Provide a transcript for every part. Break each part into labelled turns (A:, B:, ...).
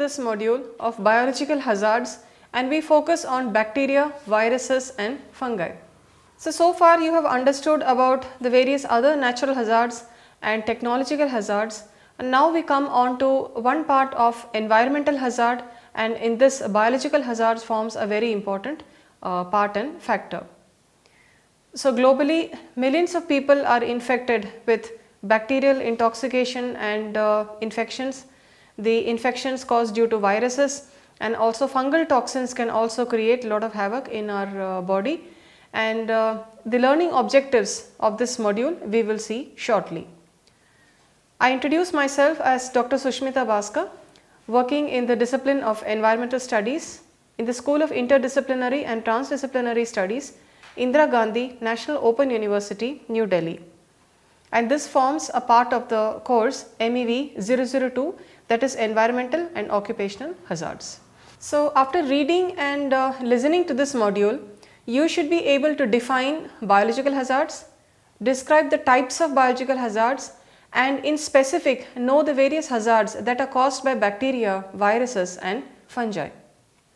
A: this module of biological hazards and we focus on bacteria, viruses and fungi. So, so far you have understood about the various other natural hazards and technological hazards and now we come on to one part of environmental hazard and in this biological hazards forms a very important uh, part and factor. So globally millions of people are infected with bacterial intoxication and uh, infections the infections caused due to viruses and also fungal toxins can also create a lot of havoc in our uh, body and uh, the learning objectives of this module we will see shortly. I introduce myself as Dr. Sushmita Bhaskar working in the discipline of environmental studies in the School of Interdisciplinary and Transdisciplinary Studies Indira Gandhi National Open University New Delhi and this forms a part of the course MEV 002 that is environmental and occupational hazards. So after reading and uh, listening to this module, you should be able to define biological hazards, describe the types of biological hazards and in specific know the various hazards that are caused by bacteria, viruses and fungi.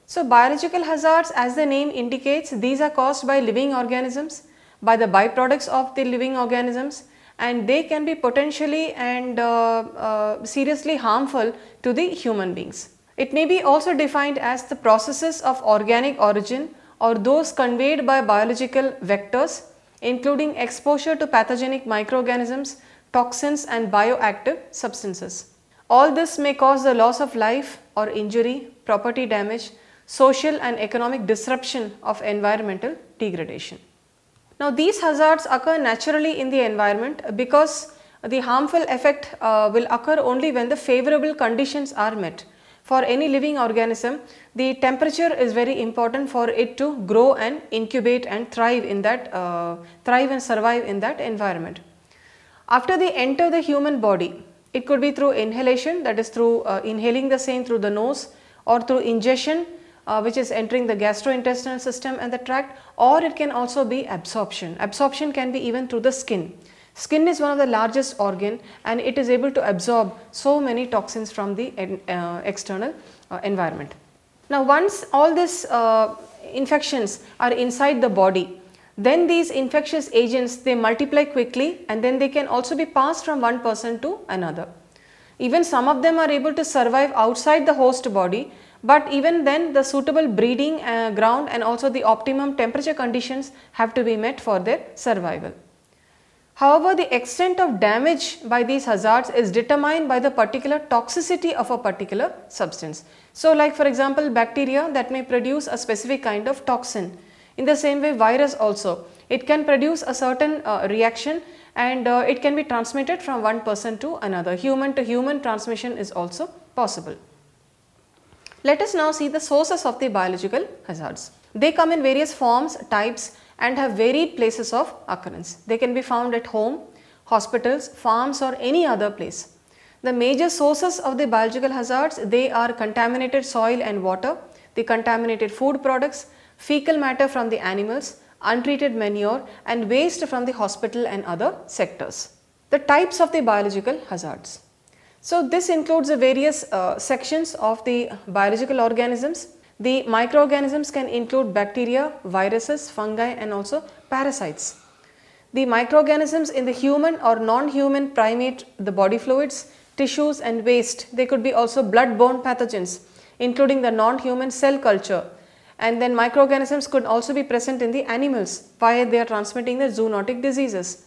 A: So biological hazards as the name indicates these are caused by living organisms, by the byproducts of the living organisms and they can be potentially and uh, uh, seriously harmful to the human beings. It may be also defined as the processes of organic origin or those conveyed by biological vectors including exposure to pathogenic microorganisms, toxins and bioactive substances. All this may cause the loss of life or injury, property damage, social and economic disruption of environmental degradation. Now these hazards occur naturally in the environment because the harmful effect uh, will occur only when the favorable conditions are met. For any living organism, the temperature is very important for it to grow and incubate and thrive in that, uh, thrive and survive in that environment. After they enter the human body, it could be through inhalation that is through uh, inhaling the same through the nose or through ingestion uh, which is entering the gastrointestinal system and the tract or it can also be absorption. Absorption can be even through the skin. Skin is one of the largest organ and it is able to absorb so many toxins from the uh, external uh, environment. Now once all these uh, infections are inside the body, then these infectious agents they multiply quickly and then they can also be passed from one person to another. Even some of them are able to survive outside the host body but even then the suitable breeding uh, ground and also the optimum temperature conditions have to be met for their survival. However, the extent of damage by these hazards is determined by the particular toxicity of a particular substance. So, like for example, bacteria that may produce a specific kind of toxin. In the same way, virus also, it can produce a certain uh, reaction and uh, it can be transmitted from one person to another. Human to human transmission is also possible. Let us now see the sources of the biological hazards. They come in various forms, types and have varied places of occurrence. They can be found at home, hospitals, farms or any other place. The major sources of the biological hazards, they are contaminated soil and water, the contaminated food products, fecal matter from the animals, untreated manure and waste from the hospital and other sectors. The types of the biological hazards. So this includes the various uh, sections of the biological organisms. The microorganisms can include bacteria, viruses, fungi and also parasites. The microorganisms in the human or non-human primate, the body fluids, tissues and waste, they could be also blood-borne pathogens including the non-human cell culture and then microorganisms could also be present in the animals via they are transmitting the zoonotic diseases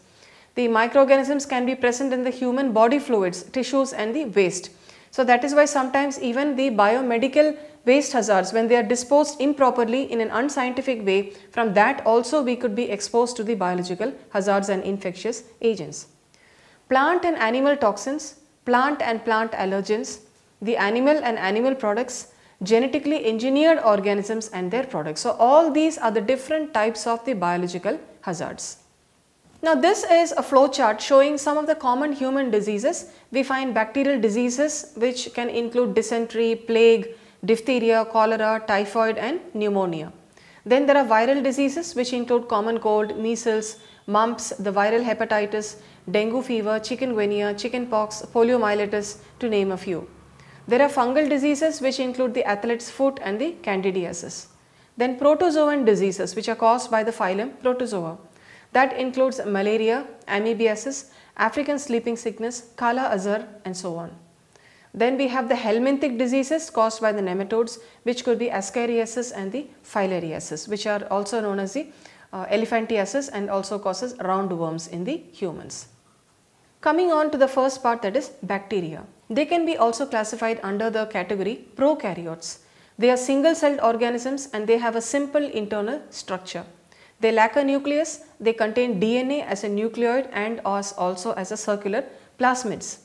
A: the microorganisms can be present in the human body fluids, tissues and the waste. So that is why sometimes even the biomedical waste hazards when they are disposed improperly in an unscientific way from that also we could be exposed to the biological hazards and infectious agents. Plant and animal toxins, plant and plant allergens, the animal and animal products, genetically engineered organisms and their products. So all these are the different types of the biological hazards. Now this is a flowchart showing some of the common human diseases. We find bacterial diseases which can include dysentery, plague, diphtheria, cholera, typhoid and pneumonia. Then there are viral diseases which include common cold, measles, mumps, the viral hepatitis, dengue fever, chikungunya, chickenpox, poliomyelitis to name a few. There are fungal diseases which include the athlete's foot and the candidiasis. Then protozoan diseases which are caused by the phylum protozoa. That includes malaria, amoebiasis, African sleeping sickness, Kala Azar and so on. Then we have the helminthic diseases caused by the nematodes which could be ascariasis and the filariasis which are also known as the uh, elephantiasis and also causes roundworms in the humans. Coming on to the first part that is bacteria. They can be also classified under the category prokaryotes. They are single celled organisms and they have a simple internal structure. They lack a nucleus, they contain DNA as a nucleoid and also as a circular plasmids.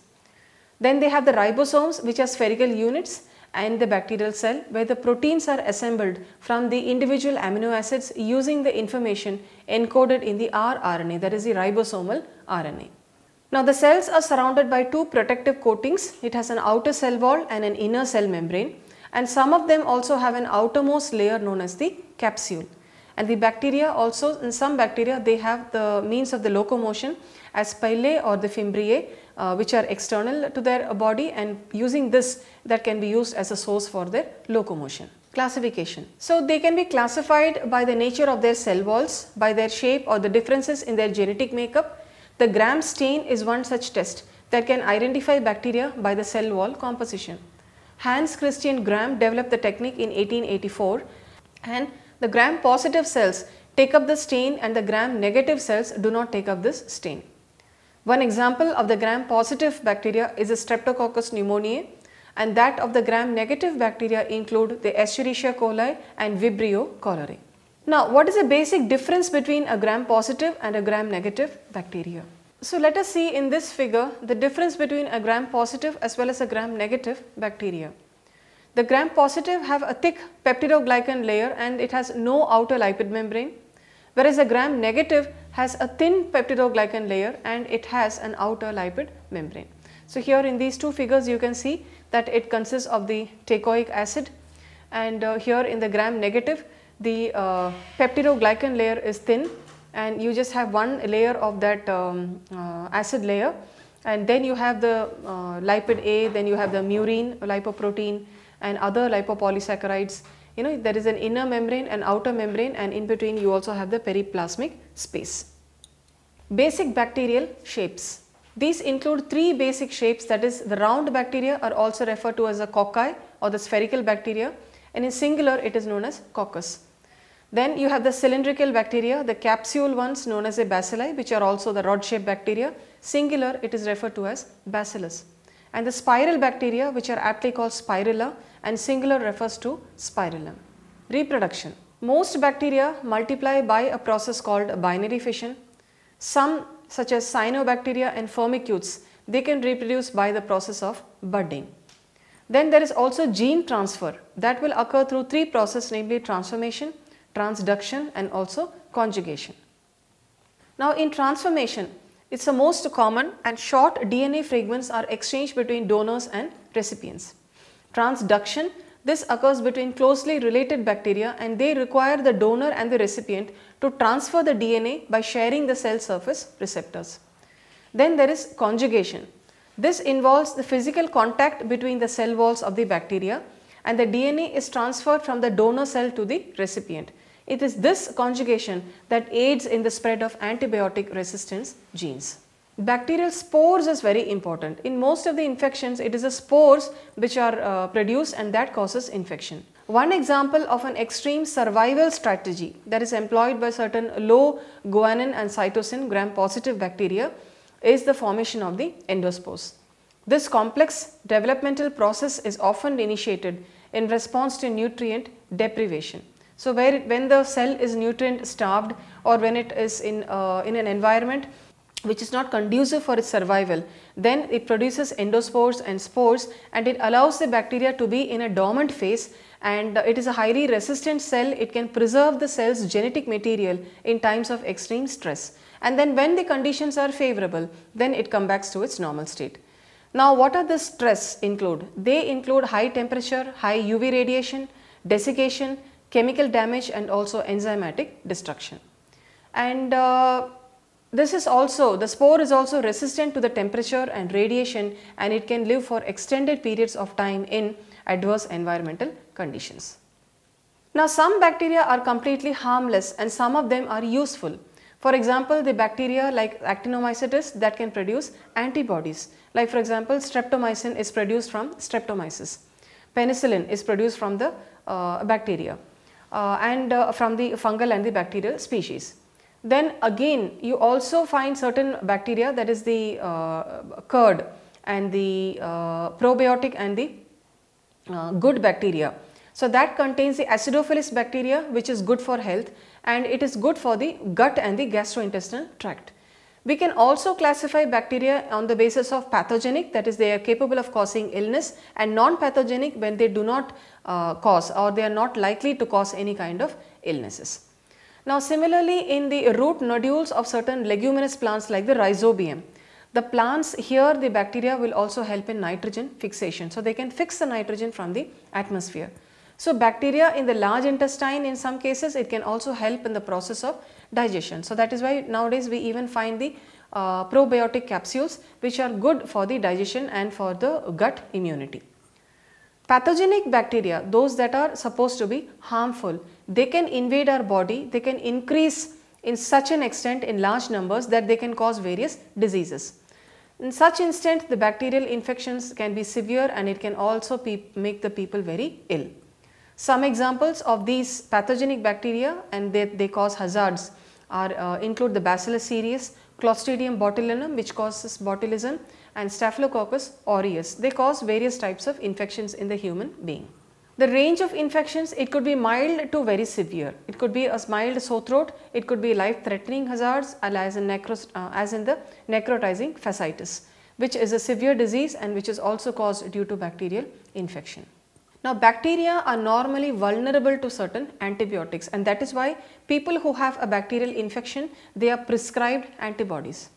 A: Then they have the ribosomes which are spherical units and the bacterial cell where the proteins are assembled from the individual amino acids using the information encoded in the rRNA that is the ribosomal RNA. Now the cells are surrounded by two protective coatings. It has an outer cell wall and an inner cell membrane and some of them also have an outermost layer known as the capsule. And the bacteria also, in some bacteria, they have the means of the locomotion as pilae or the fimbriae uh, which are external to their body and using this that can be used as a source for their locomotion. Classification. So they can be classified by the nature of their cell walls, by their shape or the differences in their genetic makeup. The gram stain is one such test that can identify bacteria by the cell wall composition. Hans Christian Gram developed the technique in 1884 and the gram-positive cells take up the stain and the gram-negative cells do not take up this stain. One example of the gram-positive bacteria is Streptococcus pneumoniae and that of the gram-negative bacteria include the Escherichia coli and Vibrio cholerae. Now, what is the basic difference between a gram-positive and a gram-negative bacteria? So, let us see in this figure the difference between a gram-positive as well as a gram-negative bacteria. The gram-positive have a thick peptidoglycan layer and it has no outer lipid membrane, whereas the gram-negative has a thin peptidoglycan layer and it has an outer lipid membrane. So, here in these two figures you can see that it consists of the tachoic acid and uh, here in the gram negative the uh, peptidoglycan layer is thin and you just have one layer of that um, uh, acid layer and then you have the uh, lipid A, then you have the murine lipoprotein and other lipopolysaccharides. You know there is an inner membrane and outer membrane and in between you also have the periplasmic space. Basic bacterial shapes. These include three basic shapes that is the round bacteria are also referred to as the cocci or the spherical bacteria and in singular it is known as coccus. Then you have the cylindrical bacteria, the capsule ones known as the bacilli which are also the rod shaped bacteria, singular it is referred to as bacillus. And the spiral bacteria which are aptly called spirilla and singular refers to spirillum. Reproduction. Most bacteria multiply by a process called binary fission. Some such as cyanobacteria and firmicutes, they can reproduce by the process of budding. Then there is also gene transfer that will occur through three processes namely transformation, transduction and also conjugation. Now in transformation, it's the most common and short DNA fragments are exchanged between donors and recipients. Transduction this occurs between closely related bacteria and they require the donor and the recipient to transfer the DNA by sharing the cell surface receptors. Then there is conjugation. This involves the physical contact between the cell walls of the bacteria and the DNA is transferred from the donor cell to the recipient. It is this conjugation that aids in the spread of antibiotic resistance genes bacterial spores is very important. In most of the infections, it is the spores which are uh, produced and that causes infection. One example of an extreme survival strategy that is employed by certain low guanin and cytosine gram-positive bacteria is the formation of the endospores. This complex developmental process is often initiated in response to nutrient deprivation. So, where it, when the cell is nutrient starved or when it is in, uh, in an environment which is not conducive for its survival, then it produces endospores and spores and it allows the bacteria to be in a dormant phase and it is a highly resistant cell. It can preserve the cell's genetic material in times of extreme stress. And then when the conditions are favorable, then it comes back to its normal state. Now what are the stress include? They include high temperature, high UV radiation, desiccation, chemical damage and also enzymatic destruction. And uh, this is also, the spore is also resistant to the temperature and radiation and it can live for extended periods of time in adverse environmental conditions. Now some bacteria are completely harmless and some of them are useful. For example, the bacteria like actinomycetes that can produce antibodies. Like for example, streptomycin is produced from streptomyces. Penicillin is produced from the uh, bacteria uh, and uh, from the fungal and the bacterial species. Then again you also find certain bacteria that is the uh, curd and the uh, probiotic and the uh, good bacteria. So that contains the acidophilus bacteria which is good for health and it is good for the gut and the gastrointestinal tract. We can also classify bacteria on the basis of pathogenic that is they are capable of causing illness and non-pathogenic when they do not uh, cause or they are not likely to cause any kind of illnesses. Now similarly in the root nodules of certain leguminous plants like the rhizobium, the plants here the bacteria will also help in nitrogen fixation. So they can fix the nitrogen from the atmosphere. So bacteria in the large intestine in some cases it can also help in the process of digestion. So that is why nowadays we even find the uh, probiotic capsules which are good for the digestion and for the gut immunity. Pathogenic bacteria, those that are supposed to be harmful, they can invade our body, they can increase in such an extent in large numbers that they can cause various diseases. In such instance, the bacterial infections can be severe and it can also make the people very ill. Some examples of these pathogenic bacteria and they, they cause hazards are uh, include the Bacillus series, Clostridium botulinum which causes botulism and Staphylococcus aureus. They cause various types of infections in the human being. The range of infections, it could be mild to very severe. It could be a mild sore throat, it could be life threatening hazards as in, uh, as in the necrotizing fasciitis which is a severe disease and which is also caused due to bacterial infection. Now bacteria are normally vulnerable to certain antibiotics and that is why people who have a bacterial infection, they are prescribed antibodies.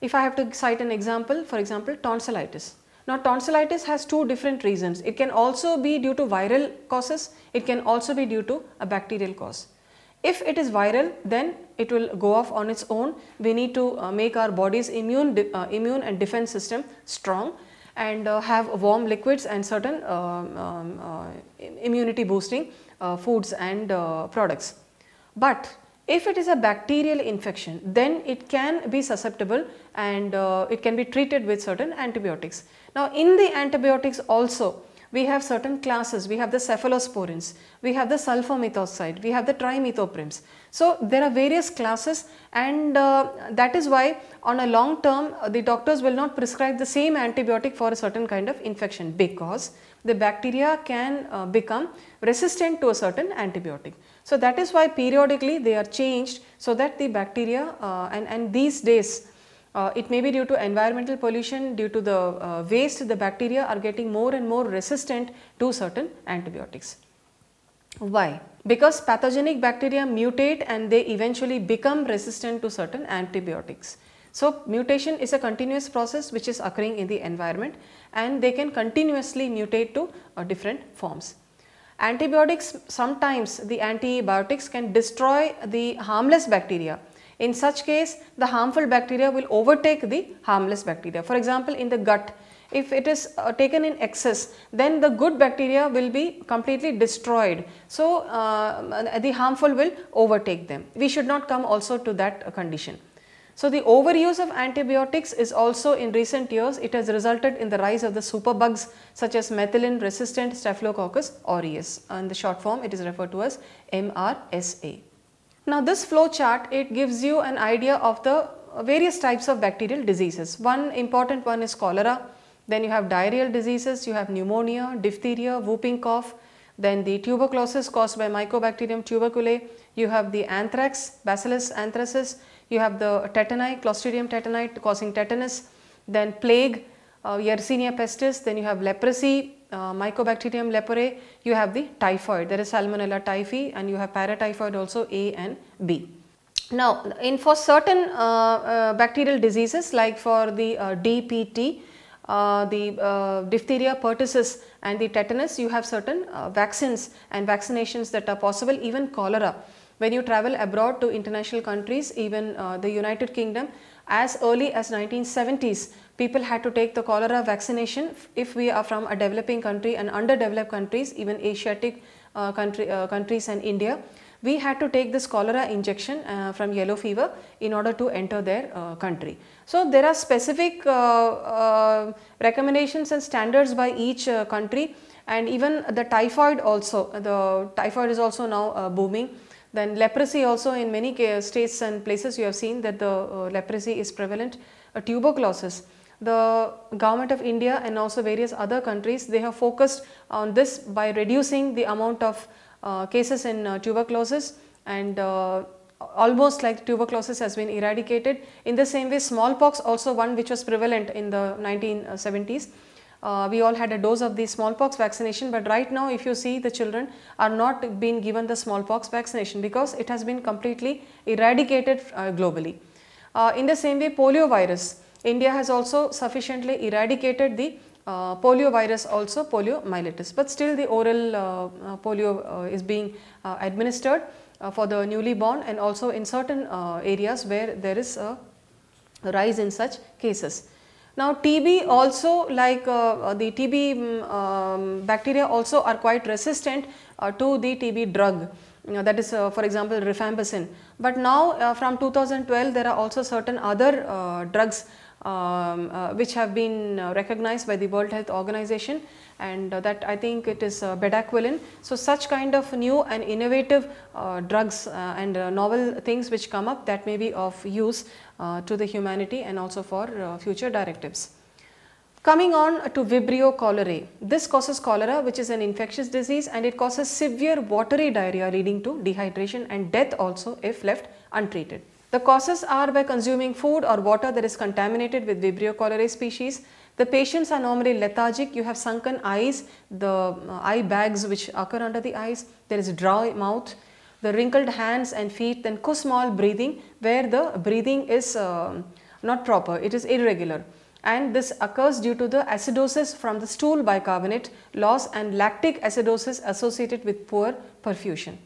A: If I have to cite an example, for example tonsillitis. Now tonsillitis has two different reasons. It can also be due to viral causes, it can also be due to a bacterial cause. If it is viral, then it will go off on its own. We need to uh, make our body's immune, uh, immune and defense system strong and uh, have warm liquids and certain um, um uh, immunity boosting uh, foods and products. But if it is a bacterial infection, then it can be susceptible and uh, it can be treated with certain antibiotics. Now, in the antibiotics also, we have certain classes, we have the cephalosporins, we have the sulfamethoxazole. we have the trimethoprims. So there are various classes and uh, that is why on a long term uh, the doctors will not prescribe the same antibiotic for a certain kind of infection because the bacteria can uh, become resistant to a certain antibiotic. So that is why periodically they are changed so that the bacteria uh, and, and these days uh, it may be due to environmental pollution, due to the uh, waste, the bacteria are getting more and more resistant to certain antibiotics. Why? Because pathogenic bacteria mutate and they eventually become resistant to certain antibiotics. So, mutation is a continuous process which is occurring in the environment and they can continuously mutate to uh, different forms. Antibiotics sometimes the antibiotics can destroy the harmless bacteria in such case, the harmful bacteria will overtake the harmless bacteria. For example, in the gut, if it is uh, taken in excess, then the good bacteria will be completely destroyed. So, uh, the harmful will overtake them. We should not come also to that condition. So, the overuse of antibiotics is also in recent years, it has resulted in the rise of the superbugs such as methylene resistant Staphylococcus aureus In the short form it is referred to as MRSA. Now this flow chart, it gives you an idea of the various types of bacterial diseases. One important one is cholera, then you have diarrheal diseases, you have pneumonia, diphtheria, whooping cough, then the tuberculosis caused by Mycobacterium tuberculae, you have the anthrax, bacillus anthracis, you have the tetani, Clostridium tetani causing tetanus, then plague, uh, Yersinia pestis, then you have leprosy, uh, Mycobacterium leporae, you have the typhoid. There is Salmonella typhi and you have paratyphoid also A and B. Now, in for certain uh, uh, bacterial diseases like for the uh, DPT, uh, the uh, diphtheria, pertussis and the tetanus, you have certain vaccines and vaccinations that are possible, even cholera. When you travel abroad to international countries, even the United Kingdom, as early as 1970s, people had to take the cholera vaccination if we are from a developing country and underdeveloped countries, even Asiatic uh, country, uh, countries and India. We had to take this cholera injection uh, from yellow fever in order to enter their uh, country. So, there are specific uh, uh, recommendations and standards by each country and even the typhoid also, the typhoid is also now booming. Then leprosy also in many states and places you have seen that the leprosy is prevalent, tuberculosis the government of India and also various other countries, they have focused on this by reducing the amount of uh, cases in uh, tuberculosis and uh, almost like tuberculosis has been eradicated. In the same way, smallpox also one which was prevalent in the 1970s. Uh, we all had a dose of the smallpox vaccination but right now if you see the children are not being given the smallpox vaccination because it has been completely eradicated uh, globally. Uh, in the same way polio virus India has also sufficiently eradicated the uh, polio virus also poliomyelitis but still the oral uh, uh polio uh, is being uh, administered for the newly born and also in certain areas where there is a rise in such cases. Now TB also like uh, the TB mm, um, bacteria also are quite resistant uh, to the TB drug. You know, that is uh, for example rifampicin. But now from 2012 there are also certain other drugs um, uh, which have been uh, recognized by the World Health Organization and uh, that I think it is uh, bedaquiline. So, such kind of new and innovative uh, drugs uh, and novel things which come up that may be of use to the humanity and also for future directives. Coming on to Vibrio cholerae, this causes cholera which is an infectious disease and it causes severe watery diarrhea leading to dehydration and death also if left untreated. The causes are by consuming food or water that is contaminated with Vibrio cholerae species. The patients are normally lethargic, you have sunken eyes, the uh, eye bags which occur under the eyes, there is dry mouth, the wrinkled hands and feet, then small breathing where the breathing is uh, not proper, it is irregular and this occurs due to the acidosis from the stool bicarbonate loss and lactic acidosis associated with poor perfusion.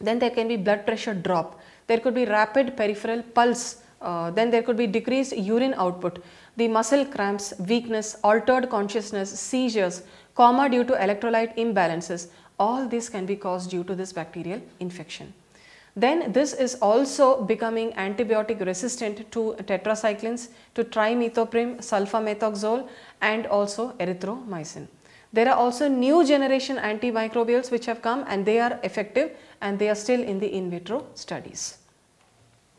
A: Then there can be blood pressure drop there could be rapid peripheral pulse, uh, then there could be decreased urine output, the muscle cramps, weakness, altered consciousness, seizures, coma due to electrolyte imbalances, all these can be caused due to this bacterial infection. Then this is also becoming antibiotic resistant to tetracyclines, to trimethoprim, sulfamethoxol and also erythromycin. There are also new generation antimicrobials which have come and they are effective and they are still in the in vitro studies.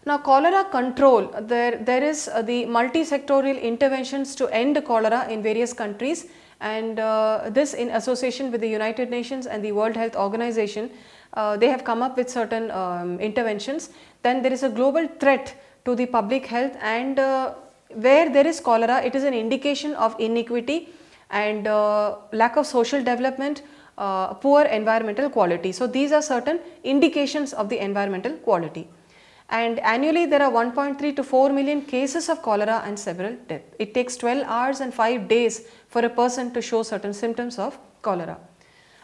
A: Now cholera control, there, there is uh, the multi-sectorial interventions to end cholera in various countries and uh, this in association with the United Nations and the World Health Organization, uh, they have come up with certain um, interventions. Then there is a global threat to the public health and uh, where there is cholera, it is an indication of inequity and uh, lack of social development, uh, poor environmental quality. So, these are certain indications of the environmental quality and annually there are 1.3 to 4 million cases of cholera and several deaths. It takes 12 hours and 5 days for a person to show certain symptoms of cholera.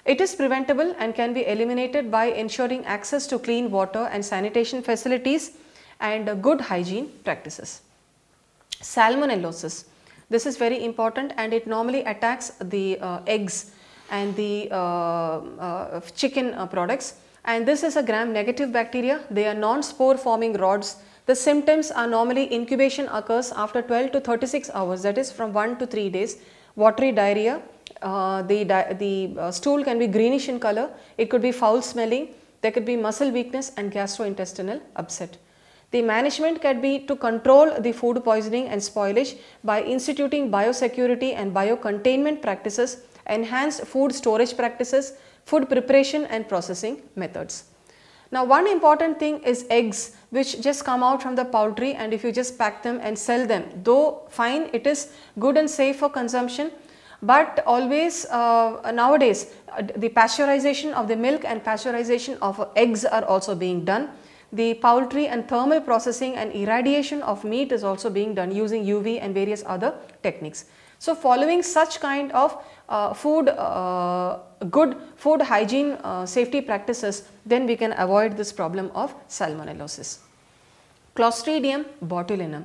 A: It is preventable and can be eliminated by ensuring access to clean water and sanitation facilities and good hygiene practices. Salmonellosis. This is very important and it normally attacks the uh, eggs and the uh, uh chicken uh, products and this is a gram negative bacteria. They are non-spore forming rods. The symptoms are normally incubation occurs after 12 to 36 hours that is from 1 to 3 days, watery diarrhea, uh, the, di the uh, stool can be greenish in color, it could be foul smelling, there could be muscle weakness and gastrointestinal upset. The management can be to control the food poisoning and spoilage by instituting biosecurity and biocontainment practices, enhanced food storage practices, food preparation and processing methods. Now one important thing is eggs which just come out from the poultry and if you just pack them and sell them though fine it is good and safe for consumption but always uh, nowadays uh, the pasteurization of the milk and pasteurization of eggs are also being done the poultry and thermal processing and irradiation of meat is also being done using UV and various other techniques. So following such kind of uh, food, uh, good food hygiene uh, safety practices, then we can avoid this problem of salmonellosis. Clostridium botulinum.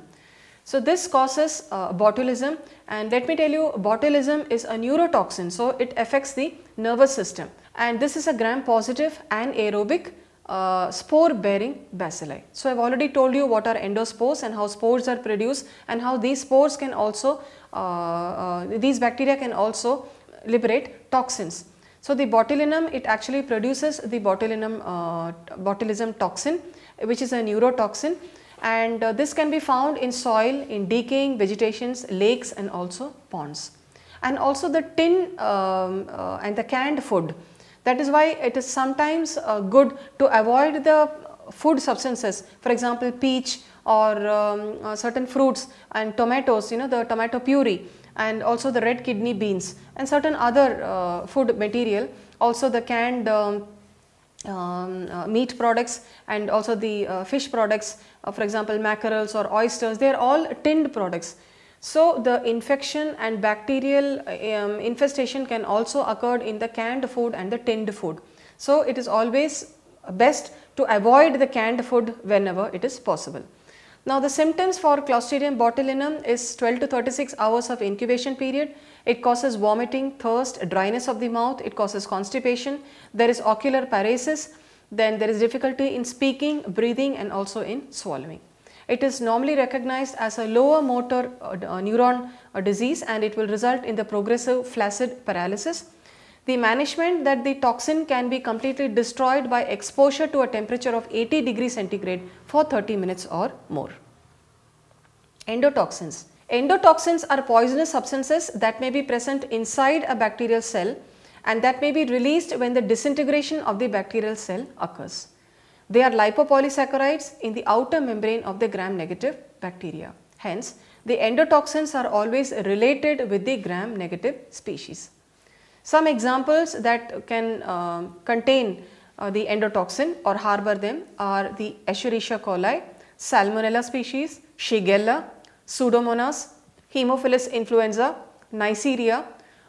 A: So this causes uh, botulism and let me tell you botulism is a neurotoxin so it affects the nervous system and this is a gram positive anaerobic uh, spore bearing bacilli. So, I have already told you what are endospores and how spores are produced and how these spores can also, uh, uh, these bacteria can also liberate toxins. So, the botulinum it actually produces the botulinum uh, botulism toxin which is a neurotoxin and uh, this can be found in soil, in decaying vegetations, lakes and also ponds. And also the tin um, uh, and the canned food that is why it is sometimes uh, good to avoid the food substances, for example, peach or um, uh, certain fruits and tomatoes, you know, the tomato puree and also the red kidney beans and certain other uh, food material, also the canned um, um, uh, meat products and also the uh, fish products uh, for example mackerels or oysters they are all tinned products so, the infection and bacterial um, infestation can also occur in the canned food and the tinned food. So, it is always best to avoid the canned food whenever it is possible. Now, the symptoms for Clostridium botulinum is 12 to 36 hours of incubation period. It causes vomiting, thirst, dryness of the mouth, it causes constipation, there is ocular paresis, then there is difficulty in speaking, breathing and also in swallowing. It is normally recognized as a lower motor uh, neuron uh, disease and it will result in the progressive flaccid paralysis. The management that the toxin can be completely destroyed by exposure to a temperature of 80 degrees centigrade for 30 minutes or more. Endotoxins. Endotoxins are poisonous substances that may be present inside a bacterial cell and that may be released when the disintegration of the bacterial cell occurs. They are lipopolysaccharides in the outer membrane of the gram-negative bacteria. Hence, the endotoxins are always related with the gram-negative species. Some examples that can uh, contain uh, the endotoxin or harbor them are the Escherichia coli, Salmonella species, Shigella, Pseudomonas, Haemophilus influenza, Neisseria,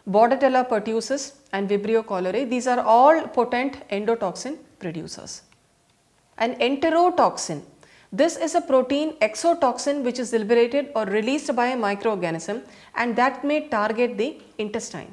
A: Bordetella pertussis and Vibrio cholerae. These are all potent endotoxin producers. An enterotoxin. This is a protein exotoxin which is liberated or released by a microorganism and that may target the intestine.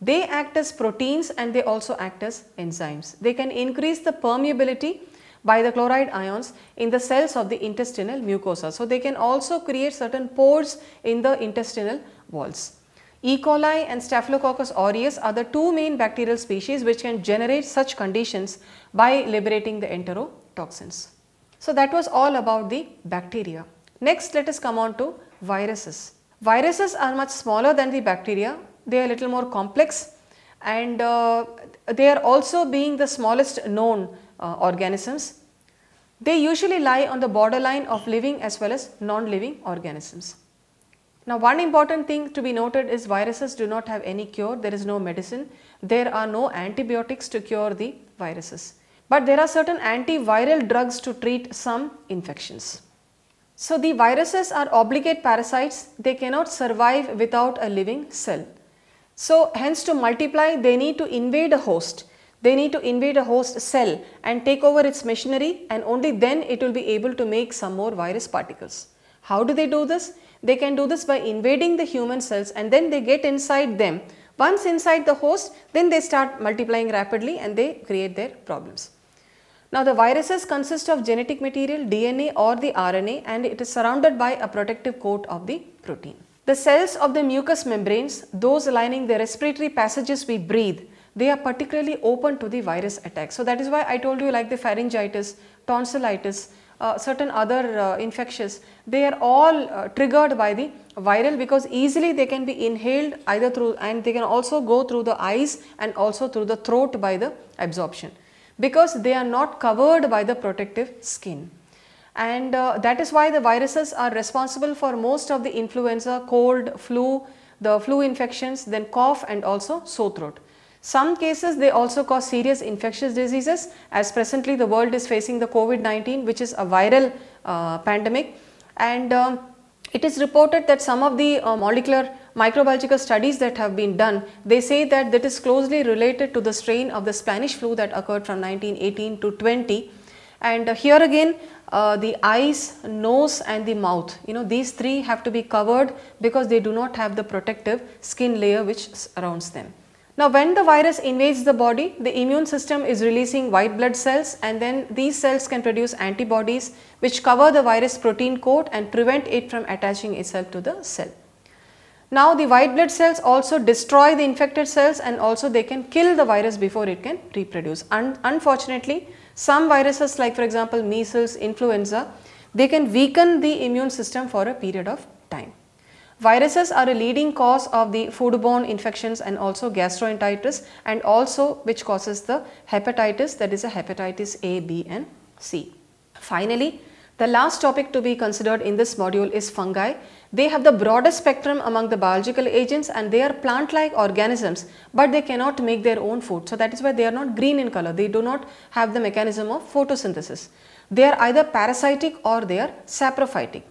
A: They act as proteins and they also act as enzymes. They can increase the permeability by the chloride ions in the cells of the intestinal mucosa. So, they can also create certain pores in the intestinal walls. E. coli and Staphylococcus aureus are the two main bacterial species which can generate such conditions by liberating the enterotoxin toxins. So that was all about the bacteria. Next let us come on to viruses. Viruses are much smaller than the bacteria, they are a little more complex and uh, they are also being the smallest known uh, organisms. They usually lie on the borderline of living as well as non-living organisms. Now one important thing to be noted is viruses do not have any cure, there is no medicine, there are no antibiotics to cure the viruses. But there are certain antiviral drugs to treat some infections. So the viruses are obligate parasites, they cannot survive without a living cell. So hence to multiply they need to invade a host, they need to invade a host cell and take over its machinery and only then it will be able to make some more virus particles. How do they do this? They can do this by invading the human cells and then they get inside them. Once inside the host then they start multiplying rapidly and they create their problems. Now the viruses consist of genetic material DNA or the RNA and it is surrounded by a protective coat of the protein. The cells of the mucous membranes, those lining the respiratory passages we breathe, they are particularly open to the virus attack. So that is why I told you like the pharyngitis, tonsillitis, uh, certain other uh, infectious, they are all uh, triggered by the viral because easily they can be inhaled either through and they can also go through the eyes and also through the throat by the absorption because they are not covered by the protective skin. And uh, that is why the viruses are responsible for most of the influenza, cold, flu, the flu infections, then cough and also sore throat. Some cases they also cause serious infectious diseases as presently the world is facing the COVID-19 which is a viral uh, pandemic and um, it is reported that some of the uh, molecular microbiological studies that have been done, they say that that is closely related to the strain of the Spanish flu that occurred from 1918 to 20. And uh, here again, uh, the eyes, nose and the mouth, you know, these three have to be covered because they do not have the protective skin layer which surrounds them. Now, when the virus invades the body, the immune system is releasing white blood cells and then these cells can produce antibodies which cover the virus protein coat and prevent it from attaching itself to the cell. Now the white blood cells also destroy the infected cells and also they can kill the virus before it can reproduce. Un unfortunately, some viruses like for example measles, influenza, they can weaken the immune system for a period of time. Viruses are a leading cause of the foodborne infections and also gastroenteritis and also which causes the hepatitis that is a hepatitis A, B and C. Finally, the last topic to be considered in this module is fungi. They have the broadest spectrum among the biological agents and they are plant-like organisms but they cannot make their own food. So that is why they are not green in color. They do not have the mechanism of photosynthesis. They are either parasitic or they are saprophytic.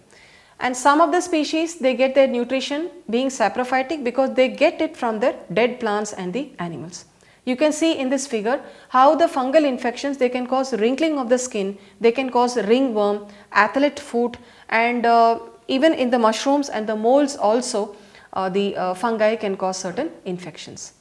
A: And some of the species they get their nutrition being saprophytic because they get it from their dead plants and the animals. You can see in this figure how the fungal infections they can cause wrinkling of the skin, they can cause ringworm, athlete foot and uh, even in the mushrooms and the molds also uh, the uh, fungi can cause certain infections.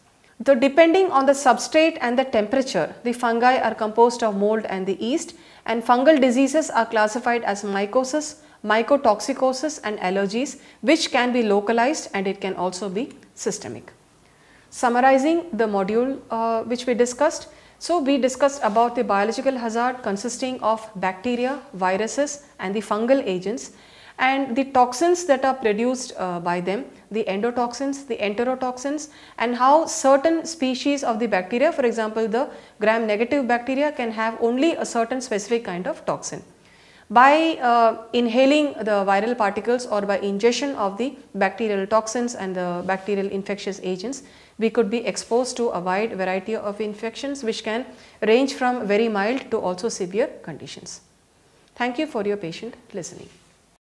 A: So depending on the substrate and the temperature, the fungi are composed of mold and the yeast and fungal diseases are classified as mycosis, mycotoxicosis and allergies which can be localized and it can also be systemic. Summarizing the module uh, which we discussed, so we discussed about the biological hazard consisting of bacteria, viruses and the fungal agents and the toxins that are produced uh, by them, the endotoxins, the enterotoxins and how certain species of the bacteria, for example the gram negative bacteria can have only a certain specific kind of toxin. By uh, inhaling the viral particles or by ingestion of the bacterial toxins and the bacterial infectious agents, we could be exposed to a wide variety of infections which can range from very mild to also severe conditions. Thank you for your patient listening.